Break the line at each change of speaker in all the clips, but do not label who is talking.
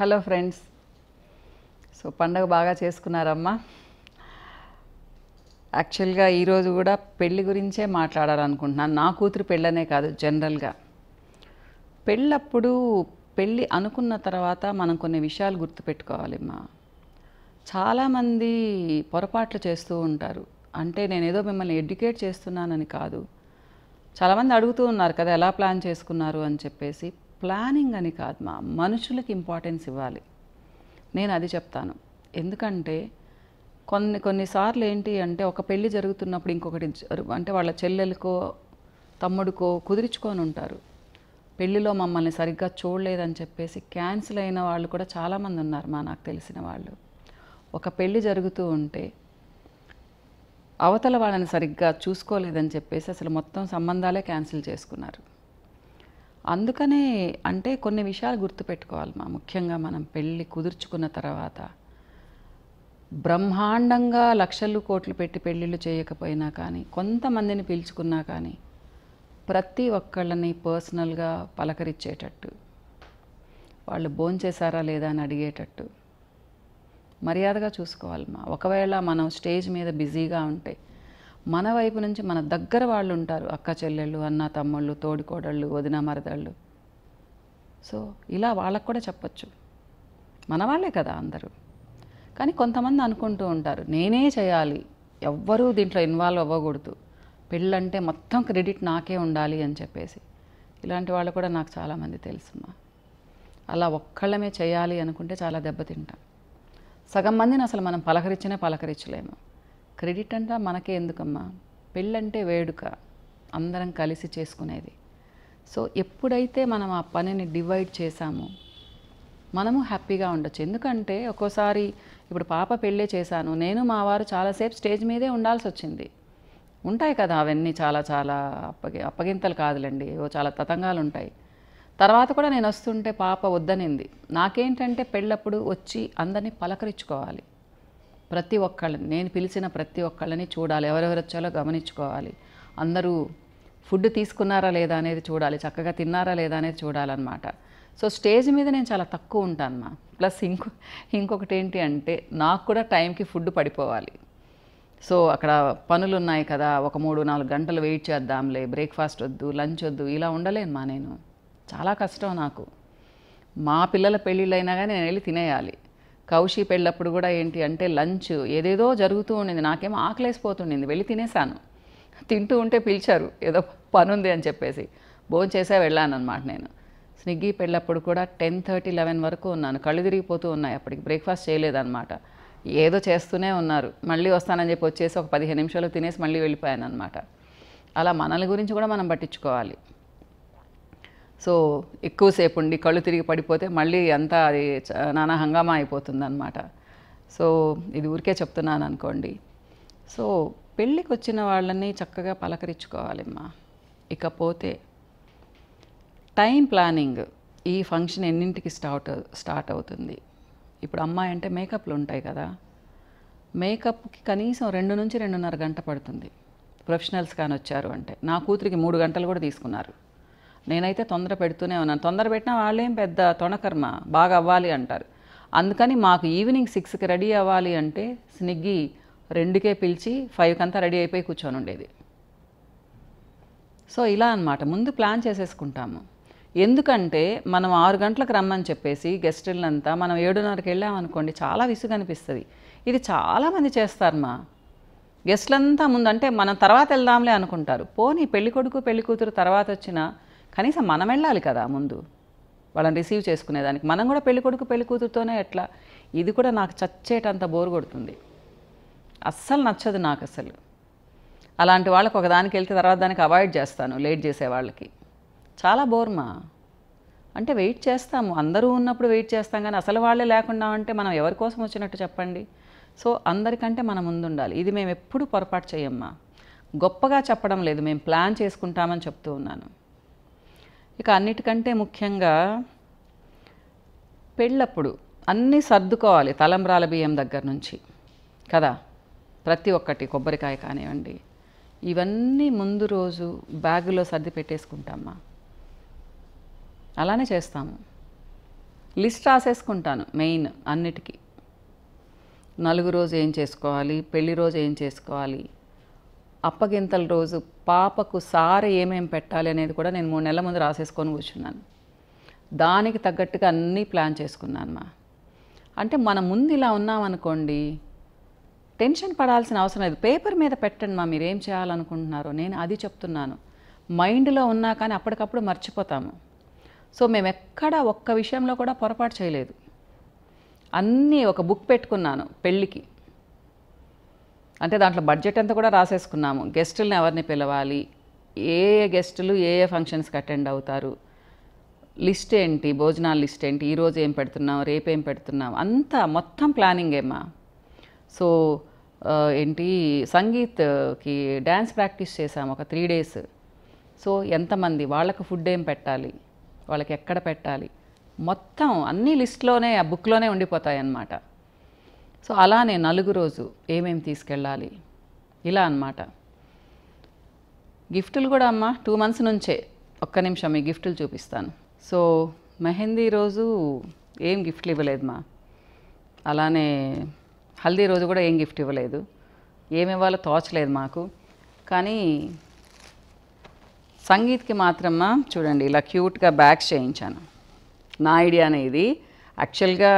hello friends so పండగ బాగా చేసుకున్నారమ్మా యాక్చువల్గా ఈరోజు కూడా పెళ్ళి గురించే మాట్లాడాలనుకుంటున్నాను నా కూతురు పెళ్ళనే కాదు జనరల్గా పెళ్ళప్పుడు పెళ్ళి అనుకున్న తర్వాత మనం కొన్ని విషయాలు గుర్తుపెట్టుకోవాలమ్మా చాలామంది పొరపాట్లు చేస్తూ ఉంటారు అంటే నేనేదో మిమ్మల్ని ఎడ్యుకేట్ చేస్తున్నానని కాదు చాలామంది అడుగుతూ ఉన్నారు కదా ఎలా ప్లాన్ చేసుకున్నారు అని చెప్పేసి ప్లానింగ్ అని కాదు మా మనుషులకి ఇంపార్టెన్స్ ఇవ్వాలి నేను అది చెప్తాను ఎందుకంటే కొన్ని కొన్నిసార్లు ఏంటి అంటే ఒక పెళ్ళి జరుగుతున్నప్పుడు ఇంకొకటి అంటే వాళ్ళ చెల్లెలకో తమ్ముడికో కుదిరించుకొని ఉంటారు పెళ్ళిలో మమ్మల్ని సరిగ్గా చూడలేదని చెప్పేసి క్యాన్సిల్ అయిన వాళ్ళు కూడా చాలామంది ఉన్నారు మా నాకు తెలిసిన వాళ్ళు ఒక పెళ్ళి జరుగుతూ ఉంటే అవతల వాళ్ళని సరిగ్గా చూసుకోలేదని చెప్పేసి అసలు మొత్తం సంబంధాలే క్యాన్సిల్ చేసుకున్నారు అందుకనే అంటే కొన్ని విషయాలు గుర్తుపెట్టుకోవాలి మా ముఖ్యంగా మనం పెళ్ళి కుదుర్చుకున్న తర్వాత బ్రహ్మాండంగా లక్షలు కోట్లు పెట్టి పెళ్ళిళ్ళు చేయకపోయినా కానీ కొంతమందిని పిలుచుకున్నా కానీ ప్రతి ఒక్కళ్ళని పర్సనల్గా పలకరించేటట్టు వాళ్ళు భోంచేశారా లేదా అని అడిగేటట్టు మర్యాదగా చూసుకోవాలి మా ఒకవేళ మనం స్టేజ్ మీద బిజీగా ఉంటే మన వైపు నుంచి మన దగ్గర వాళ్ళు ఉంటారు అక్క చెల్లెళ్ళు అన్న తమ్ముళ్ళు తోడికోడళ్ళు వదిన మరదళ్ళు సో ఇలా వాళ్ళకు కూడా చెప్పచ్చు మన వాళ్ళే కదా అందరూ కానీ కొంతమంది అనుకుంటూ ఉంటారు నేనే చేయాలి ఎవ్వరూ దీంట్లో ఇన్వాల్వ్ అవ్వకూడదు పెళ్ళంటే మొత్తం క్రెడిట్ నాకే ఉండాలి అని చెప్పేసి ఇలాంటి వాళ్ళు కూడా నాకు చాలామంది తెలుసమ్మా అలా ఒక్కళ్ళమే చేయాలి అనుకుంటే చాలా దెబ్బతింటాం సగం మందిని అసలు మనం పలకరించినా పలకరించలేము క్రెడిట్ అంతా మనకే ఎందుకమ్మా పెళ్ళంటే వేడుక అందరం కలిసి చేసుకునేది సో ఎప్పుడైతే మనం ఆ పనిని డివైడ్ చేశామో మనము హ్యాపీగా ఉండొచ్చు ఎందుకంటే ఒక్కోసారి ఇప్పుడు పాప పెళ్ళే చేశాను నేను మా వారు చాలాసేపు స్టేజ్ మీదే ఉండాల్సి వచ్చింది ఉంటాయి కదా అవన్నీ చాలా చాలా అప్పగి అప్పగింతలు కాదులండి ఓ చాలా తతంగాలు ఉంటాయి తర్వాత కూడా నేను వస్తుంటే పాప వద్దనింది నాకేంటంటే పెళ్ళప్పుడు వచ్చి అందరినీ పలకరించుకోవాలి ప్రతి ఒక్కళ్ళని నేను పిలిచిన ప్రతి ఒక్కళ్ళని చూడాలి ఎవరెవరు వచ్చాలో గమనించుకోవాలి అందరూ ఫుడ్ తీసుకున్నారా లేదా అనేది చూడాలి చక్కగా తిన్నారా లేదా అనేది చూడాలన్నమాట సో స్టేజ్ మీద నేను చాలా తక్కువ ఉంటాను మా ప్లస్ ఇంకో ఇంకొకటి ఏంటి అంటే నాకు కూడా టైంకి ఫుడ్ పడిపోవాలి సో అక్కడ పనులు ఉన్నాయి కదా ఒక మూడు నాలుగు గంటలు వెయిట్ చేద్దాంలే బ్రేక్ఫాస్ట్ వద్దు లంచ్ వద్దు ఇలా ఉండలేను మా నేను చాలా కష్టం నాకు మా పిల్లల పెళ్ళిళ్ళైనా కానీ నేను వెళ్ళి తినేయాలి కౌశి పెళ్ళప్పుడు కూడా ఏంటి అంటే లంచ్ ఏదేదో జరుగుతూ ఉండింది నాకేమో ఆకలేసిపోతుండింది వెళ్ళి తినేశాను తింటూ ఉంటే పిలిచారు ఏదో పని ఉంది అని చెప్పేసి భోజనం చేసే వెళ్ళాను అనమాట నేను స్నిగ్గి పెళ్ళప్పుడు కూడా టెన్ థర్టీ లెవెన్ వరకు ఉన్నాను కళ్ళు తిరిగిపోతూ ఉన్నాయి అప్పటికి బ్రేక్ఫాస్ట్ చేయలేదన్నమాట ఏదో చేస్తూనే ఉన్నారు మళ్ళీ వస్తానని చెప్పి వచ్చేసి ఒక పదిహేను నిమిషాలు తినేసి మళ్ళీ వెళ్ళిపోయాను అనమాట అలా మనల గురించి కూడా మనం పట్టించుకోవాలి సో ఎక్కువసేపు ఉండి కళ్ళు తిరిగి పడిపోతే మళ్ళీ అంతా అది నానా హంగామా అయిపోతుందన్నమాట సో ఇది ఊరికే చెప్తున్నాను అనుకోండి సో పెళ్ళికి వచ్చిన వాళ్ళని చక్కగా పలకరించుకోవాలమ్మా ఇకపోతే టైం ప్లానింగ్ ఈ ఫంక్షన్ ఎన్నింటికి స్టార్ట్ స్టార్ట్ అవుతుంది ఇప్పుడు అమ్మాయి అంటే మేకప్లు ఉంటాయి కదా మేకప్కి కనీసం రెండు నుంచి రెండున్నర గంట పడుతుంది ప్రొఫెషనల్స్ కానీ వచ్చారు అంటే నా కూతురికి మూడు గంటలు కూడా తీసుకున్నారు నేనైతే తొందర పెడుతూనే ఉన్నాను తొందర పెట్టినా వాళ్ళేం పెద్ద తొణకర్మ బాగా అవ్వాలి అంటారు అందుకని మాకు ఈవినింగ్ సిక్స్కి రెడీ అవ్వాలి అంటే స్నిగ్గి రెండుకే పిలిచి ఫైవ్కి అంతా రెడీ అయిపోయి కూర్చొని ఉండేది సో ఇలా అనమాట ముందు ప్లాన్ చేసేసుకుంటాము ఎందుకంటే మనం ఆరు గంటలకు రమ్మని చెప్పేసి గెస్టులంతా మనం ఏడున్నరకి వెళ్ళామనుకోండి చాలా విసుగు అనిపిస్తుంది ఇది చాలామంది చేస్తారు గెస్టులంతా గెస్ట్లంతా ముందంటే మనం తర్వాత వెళ్దాంలే అనుకుంటారు పోనీ పెళ్ళికొడుకు పెళ్ళికూతురు తర్వాత వచ్చిన కనీసం మనం వెళ్ళాలి కదా ముందు వాళ్ళని రిసీవ్ చేసుకునేదానికి మనం కూడా పెళ్లి కొడుకు పెళ్లి కూతురుతోనే ఎట్లా ఇది కూడా నాకు చచ్చేటంత బోరు కొడుతుంది అస్సలు నచ్చదు నాకు అసలు అలాంటి వాళ్ళకి ఒకదానికి వెళ్తే తర్వాత దానికి అవాయిడ్ చేస్తాను లేట్ చేసే వాళ్ళకి చాలా బోర్మా అంటే వెయిట్ చేస్తాము అందరూ ఉన్నప్పుడు వెయిట్ చేస్తాం కానీ అసలు వాళ్ళే లేకుండా అంటే మనం ఎవరి కోసం వచ్చినట్టు చెప్పండి సో అందరికంటే మనం ముందుండాలి ఇది మేము ఎప్పుడు పొరపాటు చేయమ్మా గొప్పగా చెప్పడం లేదు మేము ప్లాన్ చేసుకుంటామని చెప్తూ ఉన్నాను ఇక అన్నిటికంటే ముఖ్యంగా పెళ్ళప్పుడు అన్నీ సర్దుకోవాలి తలంబ్రాల బియ్యం దగ్గర నుంచి కదా ప్రతి ఒక్కటి కొబ్బరికాయ కానివ్వండి ఇవన్నీ ముందు రోజు బ్యాగులో సర్ది పెట్టేసుకుంటామా అలానే చేస్తాము లిస్ట్ రాసేసుకుంటాను మెయిన్ అన్నిటికీ నలుగు రోజు ఏం చేసుకోవాలి పెళ్లి రోజు ఏం చేసుకోవాలి అప్పగింతల రోజు పాపకు సార ఏమేమి పెట్టాలి అనేది కూడా నేను మూడు నెలల ముందు రాసేసుకొని కూర్చున్నాను దానికి తగ్గట్టుగా అన్నీ ప్లాన్ చేసుకున్నాను మా అంటే మన ముందు ఇలా ఉన్నామనుకోండి టెన్షన్ పడాల్సిన అవసరం లేదు పేపర్ మీద పెట్టండి మా మీరేం చేయాలనుకుంటున్నారో నేను అది చెప్తున్నాను మైండ్లో ఉన్నా కానీ అప్పటికప్పుడు మర్చిపోతాము సో మేము ఎక్కడా ఒక్క విషయంలో కూడా పొరపాటు చేయలేదు అన్నీ ఒక బుక్ పెట్టుకున్నాను పెళ్ళికి అంటే దాంట్లో బడ్జెట్ అంతా కూడా రాసేసుకున్నాము గెస్టులను ఎవరిని పిలవాలి ఏ ఏ గెస్టులు ఏ ఏ ఫంక్షన్స్కి అటెండ్ అవుతారు లిస్ట్ ఏంటి భోజనాల లిస్ట్ ఏంటి ఈరోజు ఏం పెడుతున్నాం రేపు ఏం పెడుతున్నాం అంతా మొత్తం ప్లానింగ్ ఏమా సో ఏంటి సంగీత్కి డ్యాన్స్ ప్రాక్టీస్ చేసాము ఒక త్రీ డేస్ సో ఎంతమంది వాళ్ళకు ఫుడ్ ఏం పెట్టాలి వాళ్ళకి ఎక్కడ పెట్టాలి మొత్తం అన్ని లిస్ట్లోనే ఆ బుక్లోనే ఉండిపోతాయి అన్నమాట సో అలానే నలుగు రోజు ఏమేమి తీసుకెళ్ళాలి ఇలా అనమాట గిఫ్టులు కూడా అమ్మ టూ మంత్స్ నుంచే ఒక్క నిమిషం మీ గిఫ్టులు చూపిస్తాను సో మెహందీ రోజు ఏం గిఫ్ట్లు ఇవ్వలేదు మా అలానే హల్దీ రోజు కూడా ఏం గిఫ్ట్ ఇవ్వలేదు ఏమి ఇవ్వాలో తోచలేదు మాకు కానీ సంగీత్కి మాత్రమా చూడండి ఇలా క్యూట్గా బ్యాగ్స్ చేయించాను నా ఐడియానే ఇది యాక్చువల్గా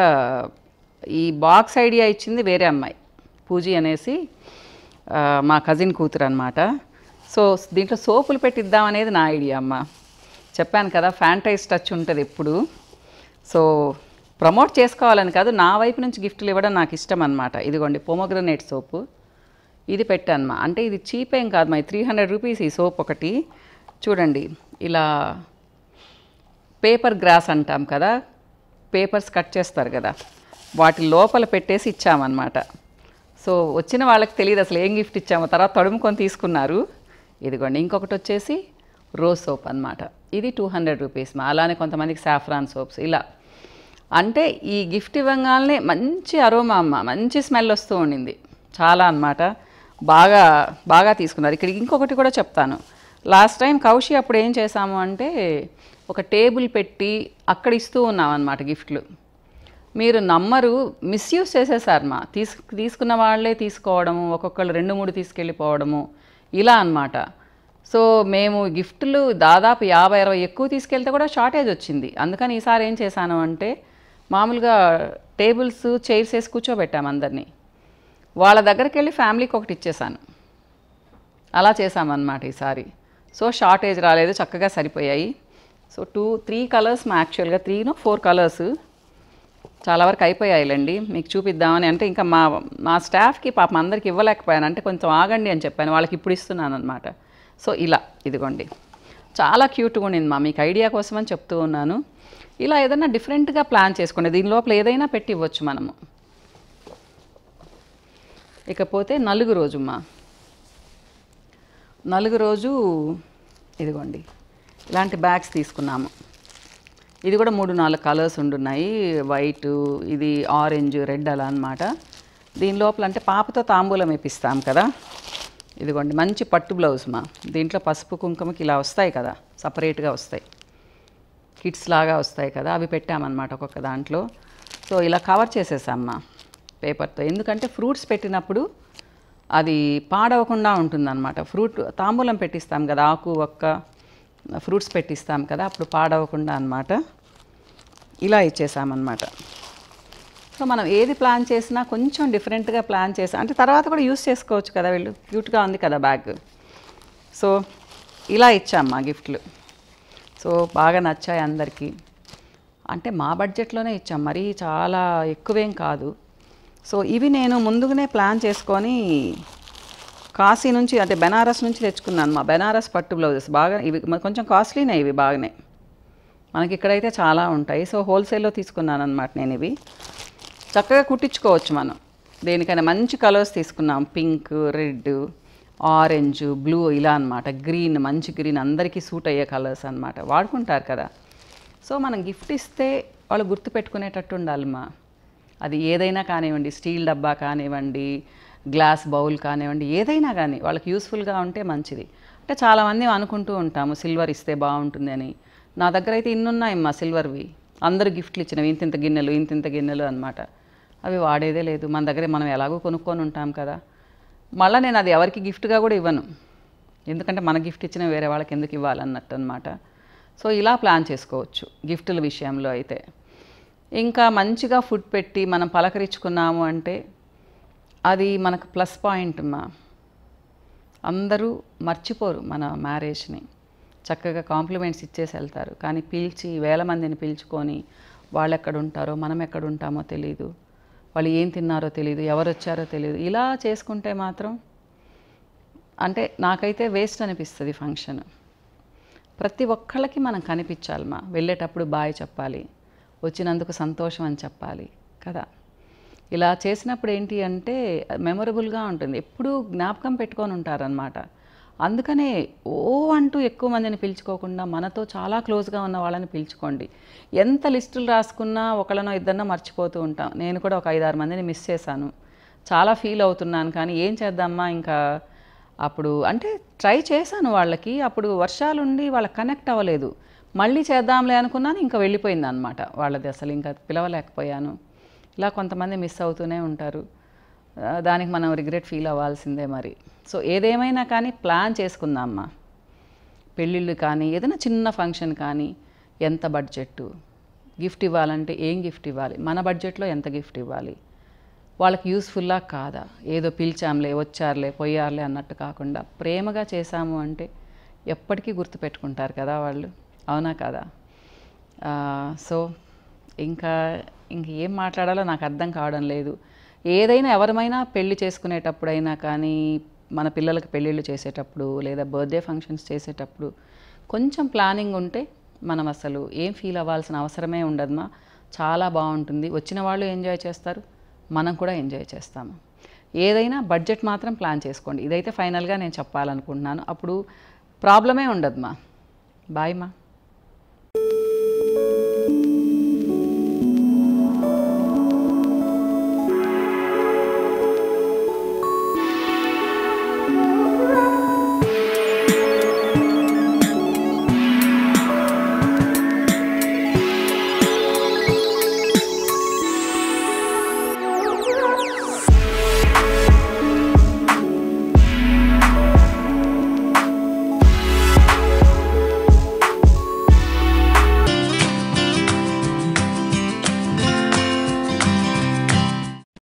ఈ బాక్స్ ఐడియా ఇచ్చింది వేరే అమ్మాయి పూజీ అనేసి మా కజిన్ కూతురు అనమాట సో దీంట్లో సోపులు పెట్టిద్దాం అనేది నా ఐడియా అమ్మ చెప్పాను కదా ఫ్యాంటైజ్ టచ్ ఉంటుంది ఎప్పుడు సో ప్రమోట్ చేసుకోవాలని కాదు నా వైపు నుంచి గిఫ్ట్లు ఇవ్వడం నాకు ఇష్టం అనమాట ఇదిగోండి పోమోగ్రనేట్ సోపు ఇది పెట్టాను అంటే ఇది చీప్ ఏం కాదు మా త్రీ హండ్రెడ్ రూపీస్ ఈ సోప్ ఒకటి చూడండి ఇలా పేపర్ గ్రాస్ అంటాం కదా పేపర్స్ కట్ చేస్తారు కదా వాటి లోపల పెట్టేసి ఇచ్చామన్నమాట సో వచ్చిన వాళ్ళకి తెలియదు అసలు ఏం గిఫ్ట్ ఇచ్చామో తర్వాత తడుముకొని తీసుకున్నారు ఇదిగోండి ఇంకొకటి వచ్చేసి రోజ్ సోప్ అనమాట ఇది టూ హండ్రెడ్ రూపీస్ అలానే కొంతమందికి సాఫ్రాన్ సోప్స్ ఇలా అంటే ఈ గిఫ్ట్ ఇవ్వగానే మంచి అరోమా అమ్మ మంచి స్మెల్ వస్తూ ఉండింది చాలా అనమాట బాగా బాగా తీసుకున్నారు ఇక్కడ ఇంకొకటి కూడా చెప్తాను లాస్ట్ టైం కౌశి అప్పుడు ఏం చేశాము అంటే ఒక టేబుల్ పెట్టి అక్కడ ఇస్తూ ఉన్నాం అనమాట గిఫ్ట్లు మీరు నమ్మరు మిస్యూజ్ చేసేసారు మా తీసుకు తీసుకున్న వాళ్ళే తీసుకోవడము ఒక్కొక్కళ్ళు రెండు మూడు తీసుకెళ్ళిపోవడము ఇలా అనమాట సో మేము గిఫ్ట్లు దాదాపు యాభై అరవై ఎక్కువ తీసుకెళ్తే కూడా షార్టేజ్ వచ్చింది అందుకని ఈసారి ఏం చేశాను అంటే మామూలుగా టేబుల్స్ చైర్స్ వేసి కూర్చోబెట్టాము అందరినీ వాళ్ళ దగ్గరికి వెళ్ళి ఫ్యామిలీకి ఒకటి ఇచ్చేసాను అలా చేసామన్నమాట ఈసారి సో షార్టేజ్ రాలేదు చక్కగా సరిపోయాయి సో టూ త్రీ కలర్స్ మా యాక్చువల్గా త్రీనో ఫోర్ కలర్స్ చాలా వరకు అయిపోయాయిలేండి మీకు చూపిద్దామని అంటే ఇంకా మా మా స్టాఫ్కి పాప అందరికి ఇవ్వలేకపోయాను అంటే కొంచెం ఆగండి అని చెప్పాను వాళ్ళకి ఇప్పుడు ఇస్తున్నాను అనమాట సో ఇలా ఇదిగోండి చాలా క్యూట్గా ఉండింది మా మీకు ఐడియా కోసం అని చెప్తూ ఉన్నాను ఇలా ఏదైనా డిఫరెంట్గా ప్లాన్ చేసుకోండి దీని లోపల ఏదైనా పెట్టి ఇవ్వచ్చు మనము ఇకపోతే నలుగు రోజుమ్మా నలుగు రోజు ఇదిగోండి ఇలాంటి బ్యాగ్స్ తీసుకున్నాము ఇది కూడా మూడు నాలుగు కలర్స్ ఉండున్నాయి వైట్ ఇది ఆరెంజ్ రెడ్ అలా అనమాట దీని లోపల అంటే పాపతో తాంబూలం ఇప్పిస్తాం కదా ఇదిగోండి మంచి పట్టు బ్లౌజ్ మా దీంట్లో పసుపు కుంకుమకి ఇలా వస్తాయి కదా సపరేట్గా వస్తాయి కిట్స్ లాగా వస్తాయి కదా అవి పెట్టామన్నమాట ఒక్కొక్క దాంట్లో సో ఇలా కవర్ చేసేసామ్మా పేపర్తో ఎందుకంటే ఫ్రూట్స్ పెట్టినప్పుడు అది పాడవకుండా ఉంటుందన్నమాట ఫ్రూట్ తాంబూలం పెట్టిస్తాం కదా ఆకు ఒక్క ఫ్రూట్స్ పెట్టిస్తాం కదా అప్పుడు పాడవకుండా అనమాట ఇలా ఇచ్చేసామన్నమాట సో మనం ఏది ప్లాన్ చేసినా కొంచెం డిఫరెంట్గా ప్లాన్ చేసాం అంటే తర్వాత కూడా యూస్ చేసుకోవచ్చు కదా వీళ్ళు క్యూట్గా ఉంది కదా బ్యాగ్ సో ఇలా ఇచ్చాం మా గిఫ్ట్లు సో బాగా నచ్చాయి అందరికీ అంటే మా బడ్జెట్లోనే ఇచ్చాం మరీ చాలా ఎక్కువేం కాదు సో ఇవి నేను ముందుగానే ప్లాన్ చేసుకొని కాశీ నుంచి అంటే బెనారస్ నుంచి తెచ్చుకున్నాను మా బెనారస్ పట్టు బ్లౌజెస్ బాగా ఇవి కొంచెం కాస్ట్లీనే ఇవి బాగానే మనకి ఇక్కడైతే చాలా ఉంటాయి సో హోల్సేల్లో తీసుకున్నాను అనమాట నేను ఇవి చక్కగా కుట్టించుకోవచ్చు మనం దేనికైనా మంచి కలర్స్ తీసుకున్నాం పింక్ రెడ్ ఆరెంజ్ బ్లూ ఇలా అనమాట గ్రీన్ మంచి గ్రీన్ అందరికీ సూట్ అయ్యే కలర్స్ అనమాట వాడుకుంటారు కదా సో మనం గిఫ్ట్ ఇస్తే వాళ్ళు గుర్తుపెట్టుకునేటట్టు ఉండాలి మా అది ఏదైనా కానివ్వండి స్టీల్ డబ్బా కానివ్వండి గ్లాస్ బౌల్ కానివ్వండి ఏదైనా కానీ వాళ్ళకి యూస్ఫుల్గా ఉంటే మంచిది అంటే చాలామంది అనుకుంటూ ఉంటాము సిల్వర్ ఇస్తే బాగుంటుంది అని నా దగ్గర అయితే ఇన్నున్నాయమ్మా సిల్వర్వి అందరు గిఫ్ట్లు ఇచ్చినవి ఇంతింత గిన్నెలు ఇంతింత గిన్నెలు అనమాట అవి వాడేదే లేదు మన దగ్గర మనం ఎలాగో కొనుక్కొని ఉంటాం కదా మళ్ళీ నేను అది ఎవరికి గిఫ్ట్గా కూడా ఇవ్వను ఎందుకంటే మన గిఫ్ట్ ఇచ్చిన వేరే వాళ్ళకి ఎందుకు ఇవ్వాలన్నట్టు అనమాట సో ఇలా ప్లాన్ చేసుకోవచ్చు గిఫ్టుల విషయంలో అయితే ఇంకా మంచిగా ఫుడ్ పెట్టి మనం పలకరించుకున్నాము అంటే అది మనకు ప్లస్ పాయింట్ మా అందరూ మర్చిపోరు మన మ్యారేజ్ని చక్కగా కాంప్లిమెంట్స్ ఇచ్చేసి వెళ్తారు కానీ పిలిచి వేల మందిని పిలుచుకొని వాళ్ళు ఎక్కడ ఉంటారో మనం ఎక్కడ ఉంటామో తెలియదు వాళ్ళు ఏం తిన్నారో తెలియదు ఎవరు వచ్చారో తెలియదు ఇలా చేసుకుంటే మాత్రం అంటే నాకైతే వేస్ట్ అనిపిస్తుంది ఫంక్షన్ ప్రతి ఒక్కళ్ళకి మనం కనిపించాలి మా వెళ్ళేటప్పుడు బాయ్ చెప్పాలి వచ్చినందుకు సంతోషం అని చెప్పాలి కదా ఇలా చేసినప్పుడు ఏంటి అంటే మెమొరబుల్గా ఉంటుంది ఎప్పుడూ జ్ఞాపకం పెట్టుకొని ఉంటారనమాట అందుకనే ఓ అంటూ ఎక్కువ మందిని పిలుచుకోకుండా మనతో చాలా క్లోజ్గా ఉన్న వాళ్ళని పిలుచుకోండి ఎంత లిస్టులు రాసుకున్నా ఒకళ్ళనో ఇద్దరినో మర్చిపోతూ ఉంటాం నేను కూడా ఒక ఐదారు మందిని మిస్ చేశాను చాలా ఫీల్ అవుతున్నాను కానీ ఏం చేద్దామా ఇంకా అప్పుడు అంటే ట్రై చేశాను వాళ్ళకి అప్పుడు వర్షాలుండి వాళ్ళకి కనెక్ట్ అవ్వలేదు మళ్ళీ చేద్దాంలే అనుకున్నాను ఇంకా వెళ్ళిపోయింది అనమాట వాళ్ళది అసలు ఇంకా పిలవలేకపోయాను ఇలా కొంతమంది మిస్ అవుతూనే ఉంటారు దానికి మనం రిగ్రెట్ ఫీల్ అవ్వాల్సిందే మరి సో ఏదేమైనా కానీ ప్లాన్ చేసుకుందామ్మా పెళ్ళిళ్ళు కానీ ఏదైనా చిన్న ఫంక్షన్ కానీ ఎంత బడ్జెట్ గిఫ్ట్ ఇవ్వాలంటే ఏం గిఫ్ట్ ఇవ్వాలి మన బడ్జెట్లో ఎంత గిఫ్ట్ ఇవ్వాలి వాళ్ళకి యూస్ఫుల్లా కాదా ఏదో పిలిచాంలే వచ్చారులే పోయారులే అన్నట్టు కాకుండా ప్రేమగా చేశాము అంటే ఎప్పటికీ గుర్తుపెట్టుకుంటారు కదా వాళ్ళు అవునా కదా సో ఇంకా ఇంక ఏం మాట్లాడాలో నాకు అర్థం కావడం లేదు ఏదైనా ఎవరమైనా పెళ్లి చేసుకునేటప్పుడైనా కానీ మన పిల్లలకు పెళ్ళిళ్ళు చేసేటప్పుడు లేదా బర్త్డే ఫంక్షన్స్ చేసేటప్పుడు కొంచెం ప్లానింగ్ ఉంటే మనం అసలు ఏం ఫీల్ అవ్వాల్సిన అవసరమే ఉండదుమా చాలా బాగుంటుంది వచ్చిన వాళ్ళు ఎంజాయ్ చేస్తారు మనం కూడా ఎంజాయ్ చేస్తాము ఏదైనా బడ్జెట్ మాత్రం ప్లాన్ చేసుకోండి ఇదైతే ఫైనల్గా నేను చెప్పాలనుకుంటున్నాను అప్పుడు ప్రాబ్లమే ఉండదుమా బాయ్ మా